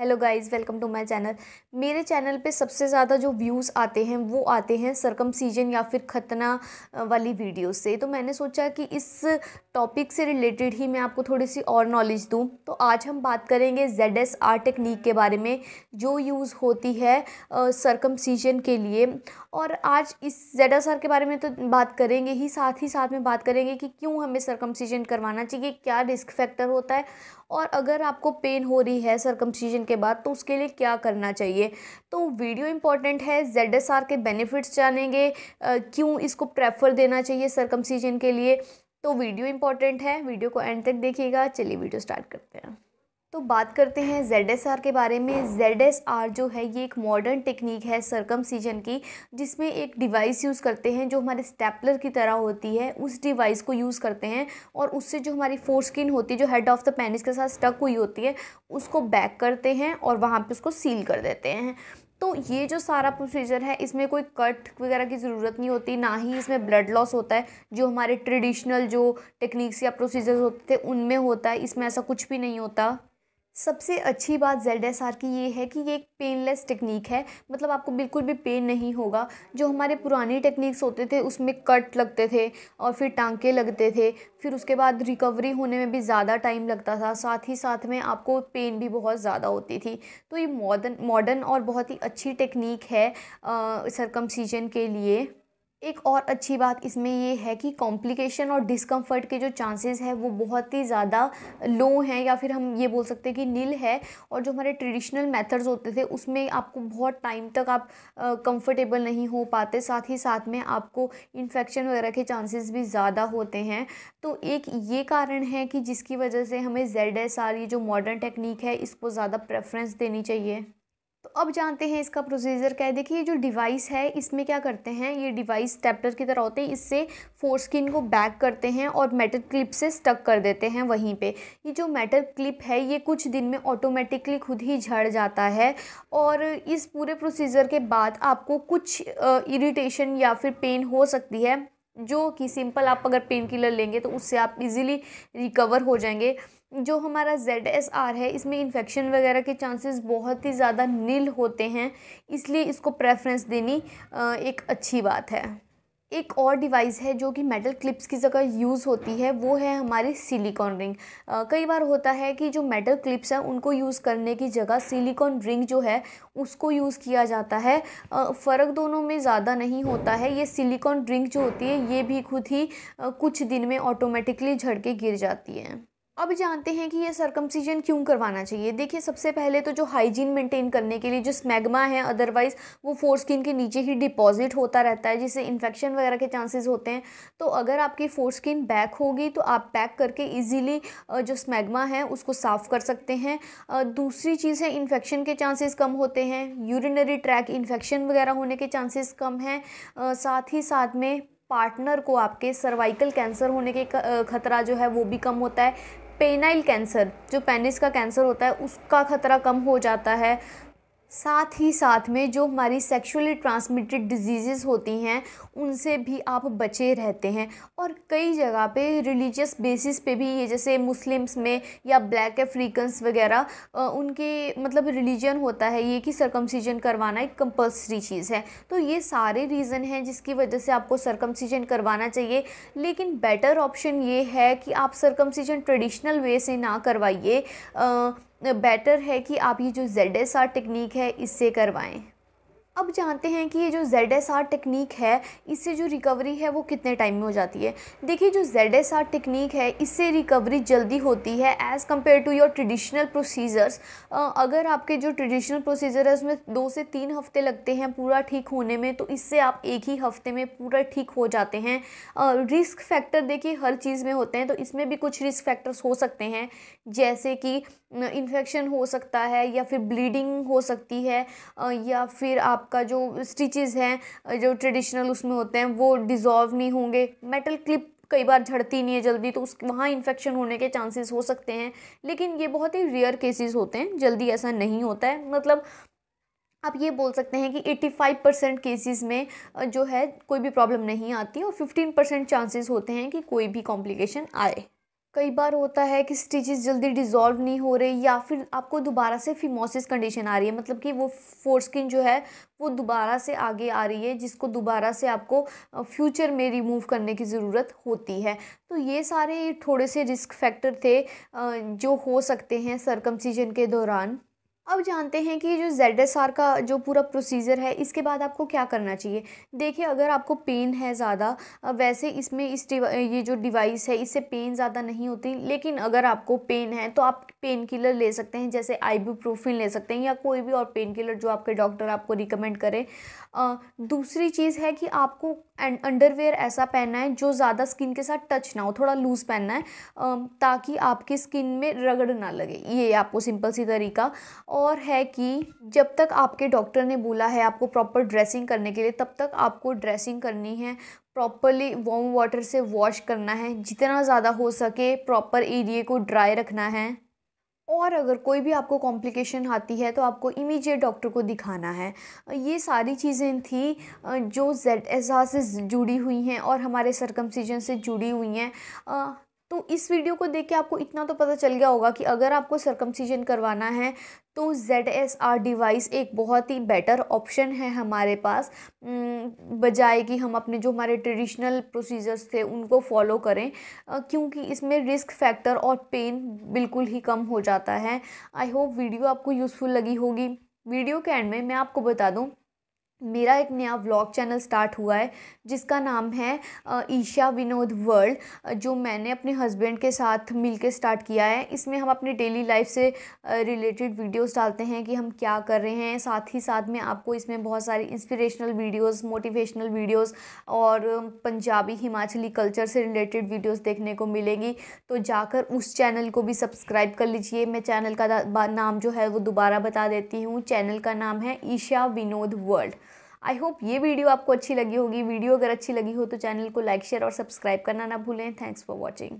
hello guys welcome to my channel मेरे channel पे सबसे ज़्यादा जो व्यूज़ आते हैं वो आते हैं सरकम सीजन या फिर खतना वाली वीडियो से तो मैंने सोचा कि इस टॉपिक से रिलेटेड ही मैं आपको थोड़ी सी और नॉलेज दूं तो आज हम बात करेंगे जेड एस आर टेक्निक के बारे में जो यूज़ होती है सरकम सीजन के लिए और आज इस जेड एस आर के बारे में तो बात करेंगे ही साथ ही साथ में बात करेंगे कि क्यों हमें सरकम सीजन करवाना चाहिए क्या रिस्क फैक्टर होता है और अगर आपको पेन हो रही है सरकम सीजन के बाद तो उसके लिए क्या करना चाहिए तो वीडियो इंपॉर्टेंट है जेड के बेनिफिट्स जानेंगे क्यों इसको प्रेफर देना चाहिए सरकम के लिए तो वीडियो इंपॉर्टेंट है वीडियो को एंड तक देखिएगा चलिए वीडियो स्टार्ट करते हैं तो बात करते हैं जेड एस आर के बारे में जेड एस आर जो है ये एक मॉडर्न टेक्निक है सरकम सीजन की जिसमें एक डिवाइस यूज़ करते हैं जो हमारे स्टेपलर की तरह होती है उस डिवाइस को यूज़ करते हैं और उससे जो हमारी फोर स्किन होती है जो हेड ऑफ़ द पेनिस के साथ स्टक हुई होती है उसको बैक करते हैं और वहाँ पर उसको सील कर देते हैं तो ये जो सारा प्रोसीजर है इसमें कोई कट वगैरह की ज़रूरत नहीं होती ना ही इसमें ब्लड लॉस होता है जो हमारे ट्रेडिशनल जो टेक्निक्स या प्रोसीजर्स होते थे उनमें होता है इसमें ऐसा कुछ भी नहीं होता सबसे अच्छी बात जेड एस आर की ये है कि ये एक पेनलेस टेक्निक है मतलब आपको बिल्कुल भी पेन नहीं होगा जो हमारे पुराने टेक्निक्स होते थे उसमें कट लगते थे और फिर टांके लगते थे फिर उसके बाद रिकवरी होने में भी ज़्यादा टाइम लगता था साथ ही साथ में आपको पेन भी बहुत ज़्यादा होती थी तो ये मॉडर्न मॉडर्न और बहुत ही अच्छी टेक्निक है सरकम के लिए एक और अच्छी बात इसमें ये है कि कॉम्प्लिकेशन और डिस्कम्फर्ट के जो चांसेस हैं वो बहुत ही ज़्यादा लो हैं या फिर हम ये बोल सकते हैं कि नील है और जो हमारे ट्रेडिशनल मेथड्स होते थे उसमें आपको बहुत टाइम तक आप कंफर्टेबल नहीं हो पाते साथ ही साथ में आपको इन्फेक्शन वगैरह के चांसेस भी ज़्यादा होते हैं तो एक ये कारण है कि जिसकी वजह से हमें जेड एस आर ये जो मॉडर्न टेक्निक है इसको ज़्यादा प्रेफरेंस देनी चाहिए अब जानते हैं इसका प्रोसीजर क्या है देखिए जो डिवाइस है इसमें क्या करते हैं ये डिवाइस स्टेपलर की तरह होते हैं इससे फोर स्किन को बैक करते हैं और मेटल क्लिप से स्टक कर देते हैं वहीं पे ये जो मेटल क्लिप है ये कुछ दिन में ऑटोमेटिकली खुद ही झड़ जाता है और इस पूरे प्रोसीजर के बाद आपको कुछ इरीटेशन या फिर पेन हो सकती है जो कि सिंपल आप अगर पेन किलर लेंगे तो उससे आप इजीली रिकवर हो जाएंगे जो हमारा जेड एस आर है इसमें इन्फेक्शन वगैरह के चांसेस बहुत ही ज़्यादा नील होते हैं इसलिए इसको प्रेफरेंस देनी एक अच्छी बात है एक और डिवाइस है जो कि मेटल क्लिप्स की जगह यूज़ होती है वो है हमारी सिलिकॉन रिंग आ, कई बार होता है कि जो मेटल क्लिप्स हैं उनको यूज़ करने की जगह सिलिकॉन रिंग जो है उसको यूज़ किया जाता है फ़र्क दोनों में ज़्यादा नहीं होता है ये सिलिकॉन रिंग जो होती है ये भी खुद ही आ, कुछ दिन में ऑटोमेटिकली झड़के गिर जाती है अब जानते हैं कि ये सर्कमसीजन क्यों करवाना चाहिए देखिए सबसे पहले तो जो हाइजीन मेंटेन करने के लिए जो स्मैगमा है अदरवाइज़ वो फोर स्किन के नीचे ही डिपॉजिट होता रहता है जिससे इन्फेक्शन वगैरह के चांसेस होते हैं तो अगर आपकी फोर स्किन बैक होगी तो आप पैक करके इजीली जो स्मैगमा है उसको साफ़ कर सकते हैं दूसरी चीज़ है इन्फेक्शन के चांसेस कम होते हैं यूरिनरी ट्रैक इन्फेक्शन वगैरह होने के चांसेस कम हैं साथ ही साथ में पार्टनर को आपके सर्वाइकल कैंसर होने के खतरा जो है वो भी कम होता है पेनाइल कैंसर जो पेनिस का कैंसर होता है उसका खतरा कम हो जाता है साथ ही साथ में जो हमारी सेक्सुअली ट्रांसमिटेड डिजीज़ होती हैं उनसे भी आप बचे रहते हैं और कई जगह पे रिलीजियस बेसिस पे भी ये जैसे मुस्लिम्स में या ब्लैक अफ्रीकन्स वगैरह उनके मतलब रिलीजन होता है ये कि सरकमसीजन करवाना एक कंपलसरी चीज़ है तो ये सारे रीज़न हैं जिसकी वजह से आपको सरकमसीजन करवाना चाहिए लेकिन बेटर ऑप्शन ये है कि आप सरकमसीजन ट्रेडिशनल वे से ना करवाइए बेटर है कि आप ये जो जेड एस आर टेक्निक है इससे करवाएं अब जानते हैं कि ये जो जेड एस आर टेक्निक है इससे जो रिकवरी है वो कितने टाइम में हो जाती है देखिए जो जेड एस आर टेक्निक है इससे रिकवरी जल्दी होती है as compare to your traditional procedures अगर आपके जो ट्रेडिशनल प्रोसीजर है उसमें दो से तीन हफ्ते लगते हैं पूरा ठीक होने में तो इससे आप एक ही हफ्ते में पूरा ठीक हो जाते हैं रिस्क फैक्टर देखिए हर चीज़ में होते हैं तो इसमें भी कुछ रिस्क फैक्टर्स हो सकते हैं जैसे कि इन्फेक्शन हो सकता है या फिर ब्लीडिंग हो सकती है या फिर आप आपका जो स्टिचेस हैं जो ट्रेडिशनल उसमें होते हैं वो डिज़ोल्व नहीं होंगे मेटल क्लिप कई बार झड़ती नहीं है जल्दी तो उस वहाँ इन्फेक्शन होने के चांसेस हो सकते हैं लेकिन ये बहुत ही रेयर केसेस होते हैं जल्दी ऐसा नहीं होता है मतलब आप ये बोल सकते हैं कि 85 परसेंट केसेज़ में जो है कोई भी प्रॉब्लम नहीं आती और 15 परसेंट चांसेस होते हैं कि कोई भी कॉम्प्लिकेशन आए कई बार होता है कि स्टिचेस जल्दी डिज़ोल्व नहीं हो रही या फिर आपको दोबारा से फिमोसिस कंडीशन आ रही है मतलब कि वो फोर स्किन जो है वो दोबारा से आगे आ रही है जिसको दोबारा से आपको फ्यूचर में रिमूव करने की ज़रूरत होती है तो ये सारे थोड़े से रिस्क फैक्टर थे जो हो सकते हैं सरकम के दौरान अब जानते हैं कि जो जेड एस आर का जो पूरा प्रोसीजर है इसके बाद आपको क्या करना चाहिए देखिए अगर आपको पेन है ज़्यादा वैसे इसमें इस ये जो डिवाइस है इससे पेन ज़्यादा नहीं होती लेकिन अगर आपको पेन है तो आप पेन किलर ले सकते हैं जैसे आइबूप्रोफिन ले सकते हैं या कोई भी और पेन किलर जो आपके डॉक्टर आपको रिकमेंड करें दूसरी चीज़ है कि आपको अंडरवेयर ऐसा पहनना है जो ज़्यादा स्किन के साथ टच ना हो थोड़ा लूज़ पहनना है ताकि आपकी स्किन में रगड़ ना लगे ये आपको सिंपल सी तरीका और है कि जब तक आपके डॉक्टर ने बोला है आपको प्रॉपर ड्रेसिंग करने के लिए तब तक आपको ड्रेसिंग करनी है प्रॉपरली वॉम वाटर से वॉश करना है जितना ज़्यादा हो सके प्रॉपर एरिए को ड्राई रखना है और अगर कोई भी आपको कॉम्प्लिकेशन आती है तो आपको इमीडिएट डॉक्टर को दिखाना है ये सारी चीज़ें थी जो जेड एजाज से जुड़ी हुई हैं और हमारे सरकमसीजन से जुड़ी हुई हैं तो इस वीडियो को देख के आपको इतना तो पता चल गया होगा कि अगर आपको सरकमसीजन करवाना है तो जेड एस आर डिवाइस एक बहुत ही बेटर ऑप्शन है हमारे पास बजाय कि हम अपने जो हमारे ट्रेडिशनल प्रोसीजर्स थे उनको फॉलो करें क्योंकि इसमें रिस्क फैक्टर और पेन बिल्कुल ही कम हो जाता है आई होप वीडियो आपको यूज़फुल लगी होगी वीडियो के एंड में मैं आपको बता दूँ मेरा एक नया व्लॉग चैनल स्टार्ट हुआ है जिसका नाम है ईशा विनोद वर्ल्ड जो मैंने अपने हस्बैंड के साथ मिलके स्टार्ट किया है इसमें हम अपनी डेली लाइफ से रिलेटेड वीडियोस डालते हैं कि हम क्या कर रहे हैं साथ ही साथ में आपको इसमें बहुत सारी इंस्पिरेशनल वीडियोस मोटिवेशनल वीडियोस और पंजाबी हिमाचली कल्चर से रिलेटेड वीडियोज़ देखने को मिलेंगी तो जाकर उस चैनल को भी सब्सक्राइब कर लीजिए मैं चैनल का नाम जो है वो दोबारा बता देती हूँ चैनल का नाम है Isha Vinod world I hope ये वीडियो आपको अच्छी लगी होगी वीडियो अगर अच्छी लगी हो तो चैनल को लाइक शेयर और सब्सक्राइब करना ना भूलें थैंक्स फॉर वॉचिंग